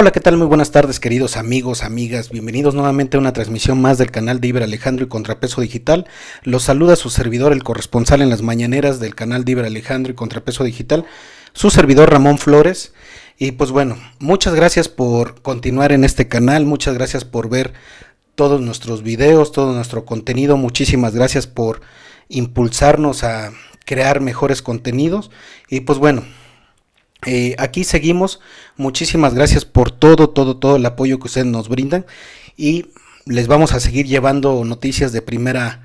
Hola, ¿qué tal? Muy buenas tardes, queridos amigos, amigas. Bienvenidos nuevamente a una transmisión más del canal de Iber Alejandro y Contrapeso Digital. Los saluda su servidor, el corresponsal en las mañaneras del canal de Iber Alejandro y Contrapeso Digital, su servidor Ramón Flores. Y pues bueno, muchas gracias por continuar en este canal, muchas gracias por ver todos nuestros videos, todo nuestro contenido. Muchísimas gracias por impulsarnos a crear mejores contenidos. Y pues bueno, eh, aquí seguimos. Muchísimas gracias por todo, todo, todo el apoyo que ustedes nos brindan. Y les vamos a seguir llevando noticias de primera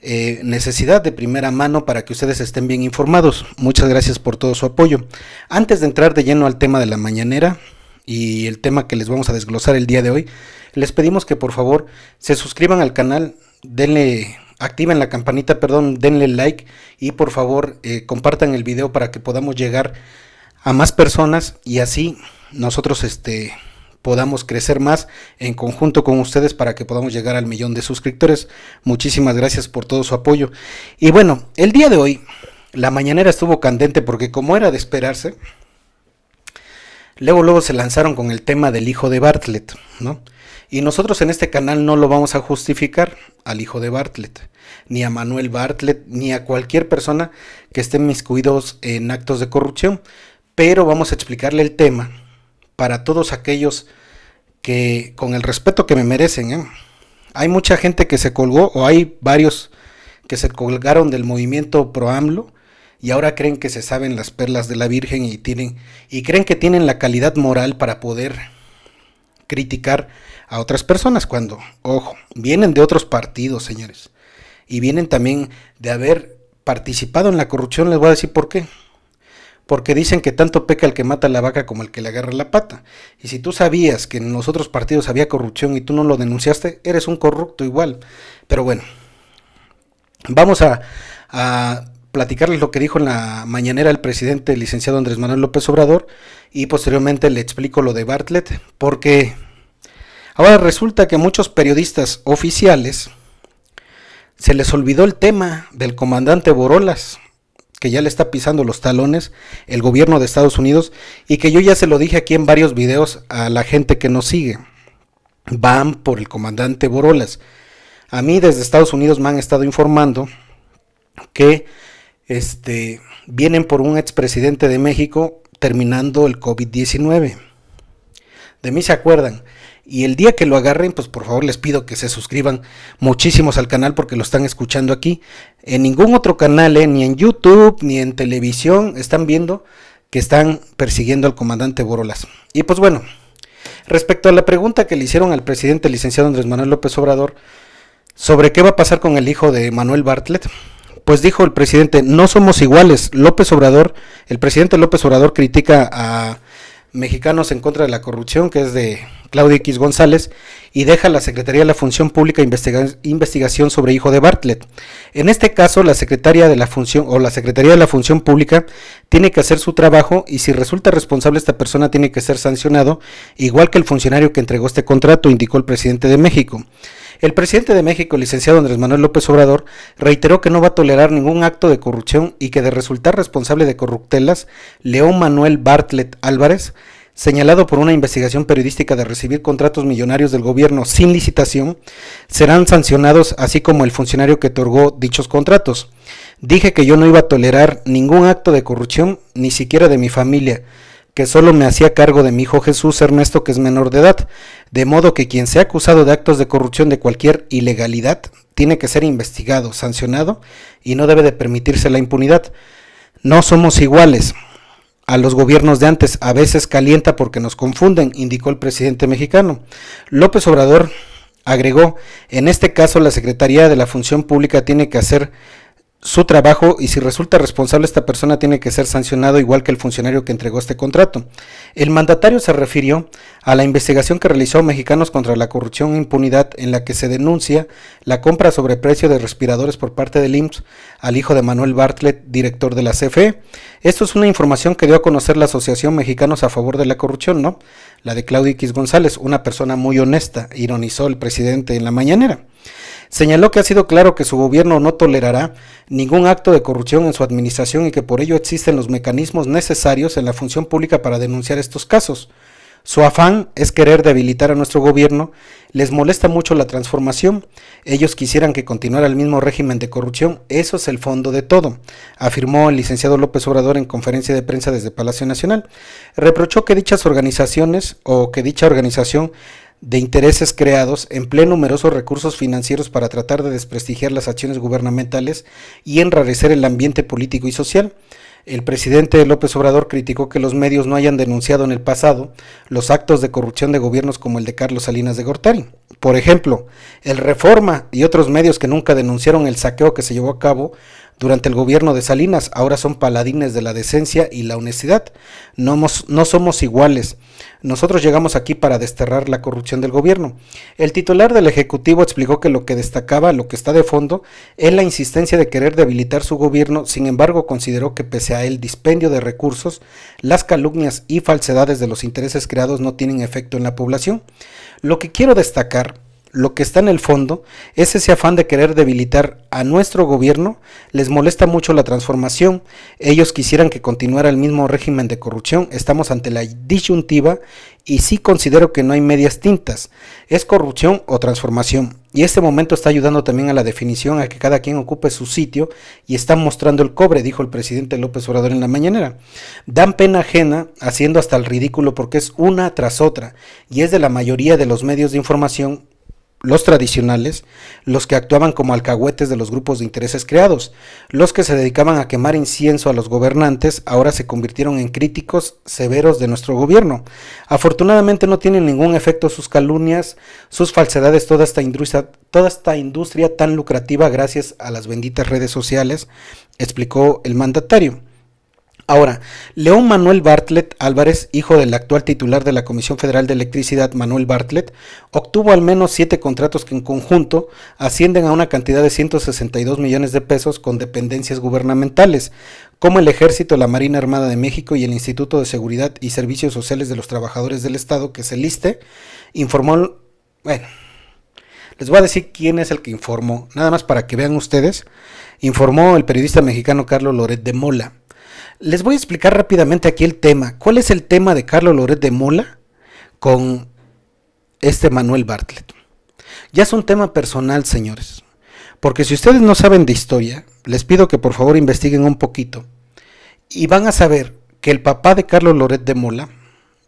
eh, necesidad, de primera mano, para que ustedes estén bien informados. Muchas gracias por todo su apoyo. Antes de entrar de lleno al tema de la mañanera y el tema que les vamos a desglosar el día de hoy, les pedimos que por favor se suscriban al canal, denle activen la campanita, perdón, denle like y por favor eh, compartan el video para que podamos llegar a más personas y así nosotros este, podamos crecer más en conjunto con ustedes para que podamos llegar al millón de suscriptores. Muchísimas gracias por todo su apoyo. Y bueno, el día de hoy, la mañanera estuvo candente porque como era de esperarse, luego luego se lanzaron con el tema del hijo de Bartlett, ¿no? Y nosotros en este canal no lo vamos a justificar al hijo de Bartlett, ni a Manuel Bartlett, ni a cualquier persona que esté miscuidos en actos de corrupción pero vamos a explicarle el tema para todos aquellos que con el respeto que me merecen, ¿eh? hay mucha gente que se colgó o hay varios que se colgaron del movimiento pro AMLO y ahora creen que se saben las perlas de la Virgen y tienen y creen que tienen la calidad moral para poder criticar a otras personas cuando, ojo, vienen de otros partidos, señores, y vienen también de haber participado en la corrupción, les voy a decir por qué porque dicen que tanto peca el que mata la vaca como el que le agarra la pata. Y si tú sabías que en los otros partidos había corrupción y tú no lo denunciaste, eres un corrupto igual. Pero bueno, vamos a, platicarles lo que dijo en la mañanera el presidente, licenciado Andrés Manuel López Obrador, y posteriormente le explico lo de Bartlett, porque ahora resulta que muchos periodistas oficiales se les olvidó el tema del comandante Borolas que ya le está pisando los talones el gobierno de Estados Unidos y que yo ya se lo dije aquí en varios videos a la gente que nos sigue. Van por el comandante Borolas. A mí desde Estados Unidos me han estado informando que este, vienen por un expresidente de México terminando el COVID-19. De mí se acuerdan. Y el día que lo agarren, pues por favor les pido que se suscriban muchísimos al canal porque lo están escuchando aquí. En ningún otro canal, eh, ni en YouTube, ni en televisión, están viendo que están persiguiendo al comandante Borolas. Y pues bueno, respecto a la pregunta que le hicieron al presidente licenciado Andrés Manuel López Obrador sobre qué va a pasar con el hijo de Manuel Bartlett, pues dijo el presidente, no somos iguales. López Obrador, el presidente López Obrador critica a Mexicanos en contra de la corrupción, que es de Claudio X González, y deja la Secretaría de la Función Pública investigación sobre hijo de Bartlett. En este caso, la Secretaría de la Función o la Secretaría de la Función Pública tiene que hacer su trabajo y si resulta responsable esta persona tiene que ser sancionado, igual que el funcionario que entregó este contrato, indicó el presidente de México. El presidente de México, licenciado Andrés Manuel López Obrador, reiteró que no va a tolerar ningún acto de corrupción y que de resultar responsable de corruptelas, León Manuel Bartlett Álvarez, señalado por una investigación periodística de recibir contratos millonarios del gobierno sin licitación, serán sancionados así como el funcionario que otorgó dichos contratos. Dije que yo no iba a tolerar ningún acto de corrupción, ni siquiera de mi familia que solo me hacía cargo de mi hijo Jesús Ernesto, que es menor de edad, de modo que quien sea acusado de actos de corrupción de cualquier ilegalidad tiene que ser investigado, sancionado y no debe de permitirse la impunidad. No somos iguales a los gobiernos de antes, a veces calienta porque nos confunden, indicó el presidente mexicano. López Obrador agregó, en este caso la Secretaría de la Función Pública tiene que hacer su trabajo y si resulta responsable esta persona tiene que ser sancionado igual que el funcionario que entregó este contrato. El mandatario se refirió a la investigación que realizó Mexicanos contra la Corrupción e Impunidad en la que se denuncia la compra sobre precio de respiradores por parte del IMSS al hijo de Manuel Bartlett, director de la CFE. Esto es una información que dio a conocer la Asociación Mexicanos a Favor de la Corrupción, ¿no? La de Claudio X González, una persona muy honesta, ironizó el presidente en la mañanera. Señaló que ha sido claro que su gobierno no tolerará ningún acto de corrupción en su administración y que por ello existen los mecanismos necesarios en la función pública para denunciar estos casos. Su afán es querer debilitar a nuestro gobierno, les molesta mucho la transformación, ellos quisieran que continuara el mismo régimen de corrupción, eso es el fondo de todo, afirmó el licenciado López Obrador en conferencia de prensa desde Palacio Nacional. Reprochó que dichas organizaciones o que dicha organización de intereses creados, emplea numerosos recursos financieros para tratar de desprestigiar las acciones gubernamentales y enrarecer el ambiente político y social. El presidente López Obrador criticó que los medios no hayan denunciado en el pasado los actos de corrupción de gobiernos como el de Carlos Salinas de Gortari. Por ejemplo, el Reforma y otros medios que nunca denunciaron el saqueo que se llevó a cabo durante el gobierno de Salinas ahora son paladines de la decencia y la honestidad. No, no somos iguales. Nosotros llegamos aquí para desterrar la corrupción del gobierno. El titular del Ejecutivo explicó que lo que destacaba, lo que está de fondo, es la insistencia de querer debilitar su gobierno, sin embargo consideró que pese a el dispendio de recursos, las calumnias y falsedades de los intereses creados no tienen efecto en la población. Lo que quiero destacar lo que está en el fondo es ese afán de querer debilitar a nuestro gobierno, les molesta mucho la transformación, ellos quisieran que continuara el mismo régimen de corrupción, estamos ante la disyuntiva y sí considero que no hay medias tintas, es corrupción o transformación. Y este momento está ayudando también a la definición, a que cada quien ocupe su sitio y está mostrando el cobre, dijo el presidente López Obrador en la mañanera. Dan pena ajena, haciendo hasta el ridículo porque es una tras otra y es de la mayoría de los medios de información los tradicionales, los que actuaban como alcahuetes de los grupos de intereses creados, los que se dedicaban a quemar incienso a los gobernantes, ahora se convirtieron en críticos severos de nuestro gobierno. Afortunadamente no tienen ningún efecto sus calumnias, sus falsedades, toda esta industria, toda esta industria tan lucrativa gracias a las benditas redes sociales, explicó el mandatario. Ahora, León Manuel Bartlett Álvarez, hijo del actual titular de la Comisión Federal de Electricidad, Manuel Bartlett, obtuvo al menos siete contratos que en conjunto ascienden a una cantidad de 162 millones de pesos con dependencias gubernamentales, como el Ejército, la Marina Armada de México y el Instituto de Seguridad y Servicios Sociales de los Trabajadores del Estado, que se liste, informó... Bueno, les voy a decir quién es el que informó, nada más para que vean ustedes. Informó el periodista mexicano Carlos Loret de Mola. Les voy a explicar rápidamente aquí el tema. ¿Cuál es el tema de Carlos Loret de Mola con este Manuel Bartlett? Ya es un tema personal, señores. Porque si ustedes no saben de historia, les pido que por favor investiguen un poquito. Y van a saber que el papá de Carlos Loret de Mola,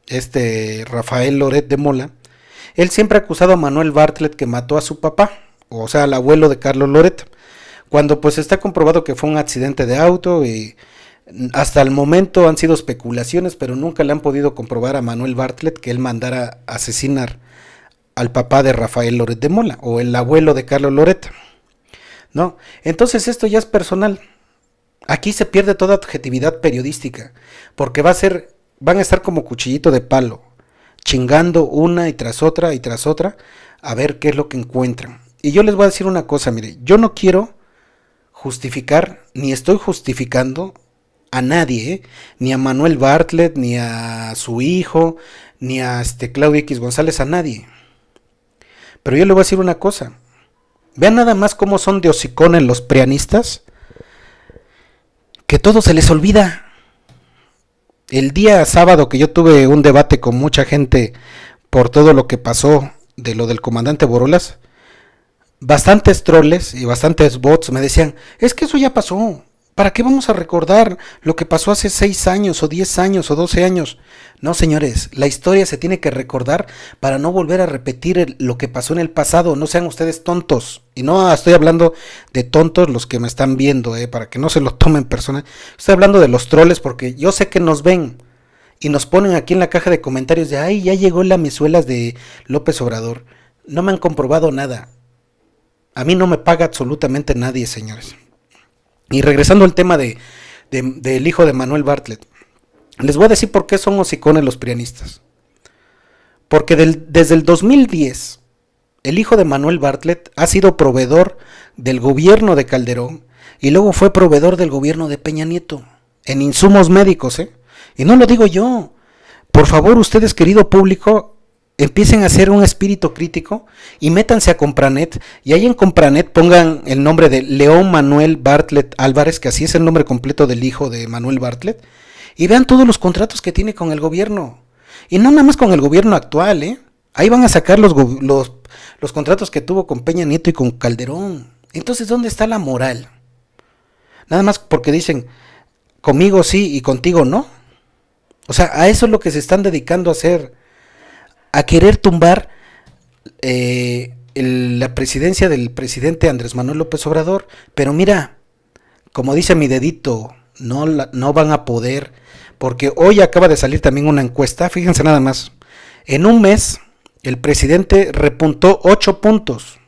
este Rafael Loret de Mola, él siempre ha acusado a Manuel Bartlett que mató a su papá, o sea, al abuelo de Carlos Loret, cuando pues está comprobado que fue un accidente de auto y hasta el momento han sido especulaciones, pero nunca le han podido comprobar a Manuel Bartlett que él mandara asesinar al papá de Rafael Loret de Mola o el abuelo de Carlos Loret. ¿No? Entonces esto ya es personal. Aquí se pierde toda objetividad periodística, porque va a ser van a estar como cuchillito de palo, chingando una y tras otra y tras otra a ver qué es lo que encuentran. Y yo les voy a decir una cosa, mire, yo no quiero justificar ni estoy justificando a nadie, ¿eh? ni a Manuel Bartlett, ni a su hijo, ni a este Claudio X González, a nadie. Pero yo le voy a decir una cosa. Vean nada más cómo son de hocicón en los preanistas que todo se les olvida. El día sábado que yo tuve un debate con mucha gente por todo lo que pasó de lo del comandante Borolas, bastantes troles y bastantes bots me decían, es que eso ya pasó, ¿Para qué vamos a recordar lo que pasó hace 6 años o 10 años o 12 años? No, señores, la historia se tiene que recordar para no volver a repetir lo que pasó en el pasado. No sean ustedes tontos. Y no estoy hablando de tontos los que me están viendo, eh, para que no se lo tomen personal. Estoy hablando de los troles porque yo sé que nos ven y nos ponen aquí en la caja de comentarios de, ay, ya llegó la misuelas de López Obrador. No me han comprobado nada. A mí no me paga absolutamente nadie, señores. Y regresando al tema del hijo de Manuel Bartlett, les voy a decir por qué son hocicones los prianistas. Porque desde el 2010, el hijo de Manuel Bartlett ha sido proveedor del gobierno de Calderón y luego fue proveedor del gobierno de Peña Nieto en insumos médicos. ¿eh? Y no lo digo yo. Por favor, ustedes, querido público, empiecen a hacer un espíritu crítico y métanse a Compranet y ahí en Compranet pongan el nombre de León Manuel Bartlett Álvarez, que así es el nombre completo del hijo de Manuel Bartlett, y vean todos los contratos que tiene con el gobierno. Y no nada más con el gobierno actual, ¿eh? Ahí van a sacar los, los, los contratos que tuvo con Peña Nieto y con Calderón. Entonces, ¿dónde está la moral? Nada más porque dicen, conmigo sí y contigo no. O sea, a eso es lo que se están dedicando a hacer a querer tumbar eh, la presidencia del presidente Andrés Manuel López Obrador. Pero mira, como dice mi dedito, no, no van a poder, porque hoy acaba de salir también una encuesta, fíjense nada más, en un mes el presidente repuntó 8 puntos,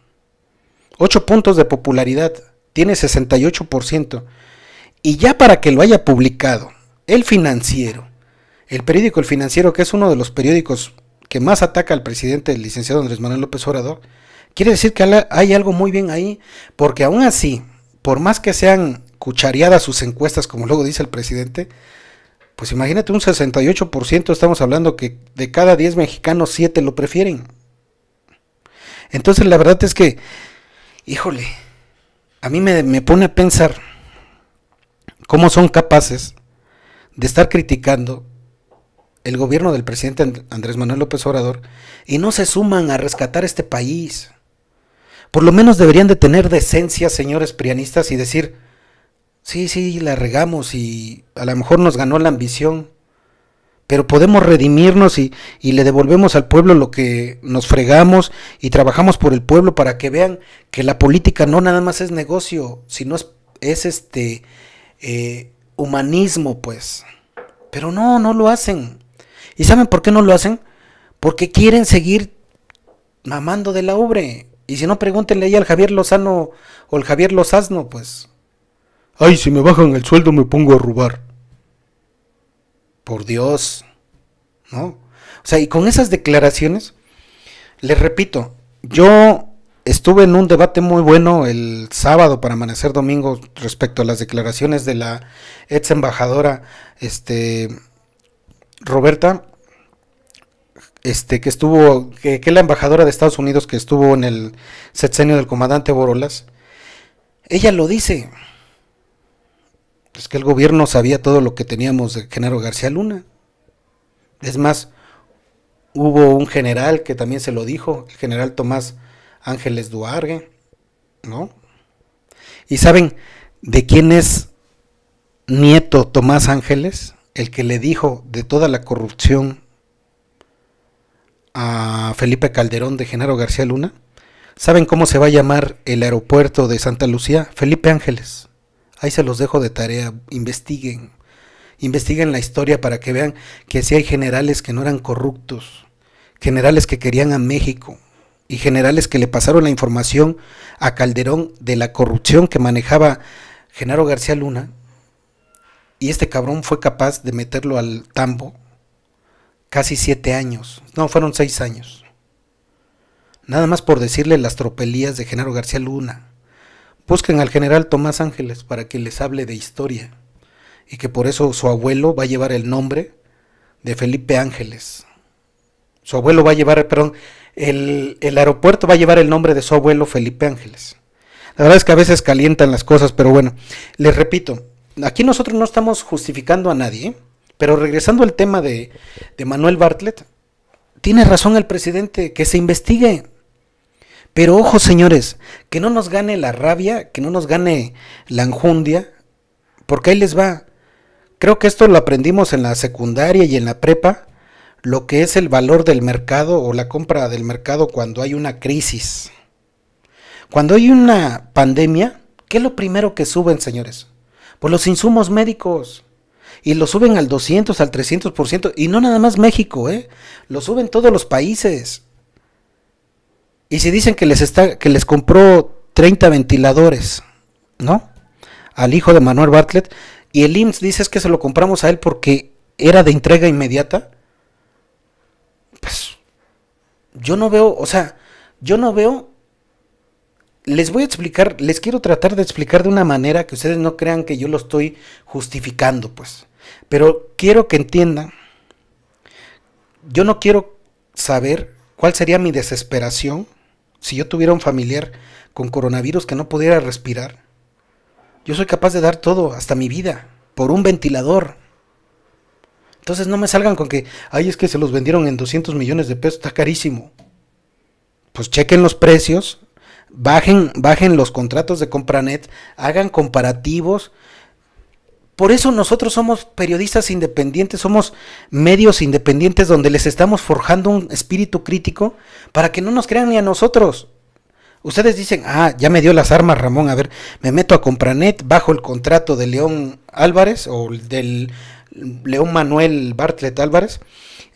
8 puntos de popularidad, tiene 68%, y ya para que lo haya publicado, el financiero, el periódico El Financiero, que es uno de los periódicos que más ataca al presidente, el licenciado Andrés Manuel López Obrador, quiere decir que hay algo muy bien ahí, porque aún así, por más que sean cuchareadas sus encuestas, como luego dice el presidente, pues imagínate un 68%, estamos hablando que de cada 10 mexicanos, 7 lo prefieren. Entonces la verdad es que, híjole, a mí me, me pone a pensar cómo son capaces de estar criticando el gobierno del presidente Andrés Manuel López Obrador y no se suman a rescatar este país. Por lo menos deberían de tener decencia, señores prianistas, y decir, sí, sí, la regamos y a lo mejor nos ganó la ambición, pero podemos redimirnos y, y le devolvemos al pueblo lo que nos fregamos y trabajamos por el pueblo para que vean que la política no nada más es negocio, sino es, este eh, humanismo, pues. Pero no, no lo hacen. ¿Y saben por qué no lo hacen? Porque quieren seguir mamando de la ubre. Y si no, pregúntenle ahí al Javier Lozano o al Javier Lozano, pues. Ay, si me bajan el sueldo me pongo a robar. Por Dios. ¿No? O sea, y con esas declaraciones, les repito, yo estuve en un debate muy bueno el sábado para amanecer domingo respecto a las declaraciones de la ex embajadora, este Roberta, este, que estuvo, que, la embajadora de Estados Unidos que estuvo en el sexenio del comandante Borolas, ella lo dice. Es pues, que el gobierno sabía todo lo que teníamos de Genaro García Luna. Es más, hubo un general que también se lo dijo, el general Tomás Ángeles Duargue, ¿no? Y saben de quién es nieto Tomás Ángeles? el que le dijo de toda la corrupción a Felipe Calderón de Genaro García Luna, ¿saben cómo se va a llamar el aeropuerto de Santa Lucía? Felipe Ángeles. Ahí se los dejo de tarea, investiguen. Investiguen la historia para que vean que si hay generales que no eran corruptos, generales que querían a México y generales que le pasaron la información a Calderón de la corrupción que manejaba Genaro García Luna y este cabrón fue capaz de meterlo al tambo casi siete años. No, fueron seis años. Nada más por decirle las tropelías de Genaro García Luna. Busquen al general Tomás Ángeles para que les hable de historia. Y que por eso su abuelo va a llevar el nombre de Felipe Ángeles. Su abuelo va a llevar, perdón, el, el aeropuerto va a llevar el nombre de su abuelo Felipe Ángeles. La verdad es que a veces calientan las cosas, pero bueno, les repito, aquí nosotros no estamos justificando a nadie, pero regresando al tema de, Manuel Bartlett, tiene razón el presidente, que se investigue. Pero ojo, señores, que no nos gane la rabia, que no nos gane la enjundia, porque ahí les va. Creo que esto lo aprendimos en la secundaria y en la prepa, lo que es el valor del mercado o la compra del mercado cuando hay una crisis. Cuando hay una pandemia, ¿qué es lo primero que suben, señores? Por los insumos médicos. Y lo suben al 200, al 300%. Y no nada más México, ¿eh? Lo suben todos los países. Y si dicen que les, que les compró 30 ventiladores, ¿no? Al hijo de Manuel Bartlett. Y el IMSS dice que se lo compramos a él porque era de entrega inmediata. Pues yo no veo, o sea, yo no veo les voy a explicar, les quiero tratar de explicar de una manera que ustedes no crean que yo lo estoy justificando, pues. Pero quiero que entiendan, yo no quiero saber cuál sería mi desesperación si yo tuviera un familiar con coronavirus que no pudiera respirar. Yo soy capaz de dar todo, hasta mi vida, por un ventilador. Entonces no me salgan con que, ay, es que se los vendieron en 200 millones de pesos, está carísimo. Pues chequen los precios bajen, bajen los contratos de Compranet, hagan comparativos. Por eso nosotros somos periodistas independientes, somos medios independientes donde les estamos forjando un espíritu crítico para que no nos crean ni a nosotros. Ustedes dicen, ah, ya me dio las armas Ramón, a ver, me meto a Compranet, bajo el contrato de León Álvarez o del León Manuel Bartlett Álvarez,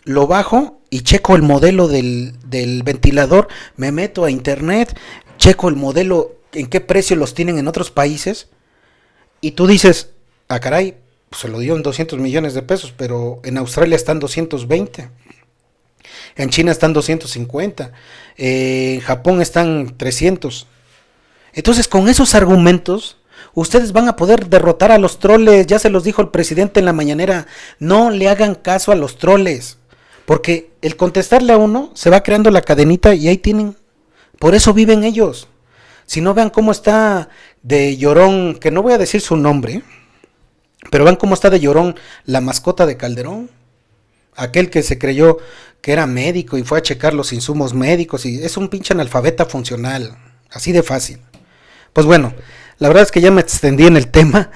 lo bajo y checo el modelo del, del ventilador, me meto a internet, checo el modelo, en qué precio los tienen en otros países, y tú dices, ah, caray, pues, se lo dieron 200 millones de pesos, pero en Australia están 220. En China están 250, eh, en Japón están 300. Entonces, con esos argumentos, ustedes van a poder derrotar a los troles. Ya se los dijo el presidente en la mañanera. No le hagan caso a los troles. Porque el contestarle a uno se va creando la cadenita y ahí tienen por eso viven ellos. Si no vean cómo está de llorón, que no voy a decir su nombre, pero vean cómo está de llorón la mascota de Calderón. Aquel que se creyó que era médico y fue a checar los insumos médicos y es un pinche analfabeta funcional. Así de fácil. Pues bueno, la verdad es que ya me extendí en el tema.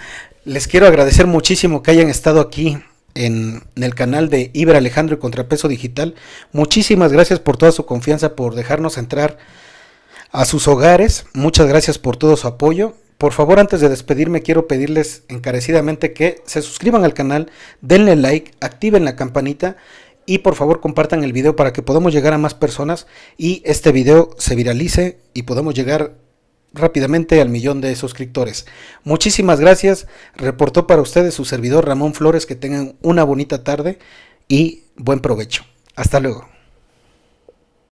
Les quiero agradecer muchísimo que hayan estado aquí en, el canal de Ibra Alejandro y Contrapeso Digital. Muchísimas gracias por toda su confianza, por dejarnos entrar a sus hogares. Muchas gracias por todo su apoyo. Por favor, antes de despedirme, quiero pedirles encarecidamente que se suscriban al canal, denle like, activen la campanita y por favor compartan el video para que podamos llegar a más personas y este video se viralice y podamos llegar rápidamente al millón de suscriptores. Muchísimas gracias. Reportó para ustedes su servidor Ramón Flores. Que tengan una bonita tarde y buen provecho. Hasta luego.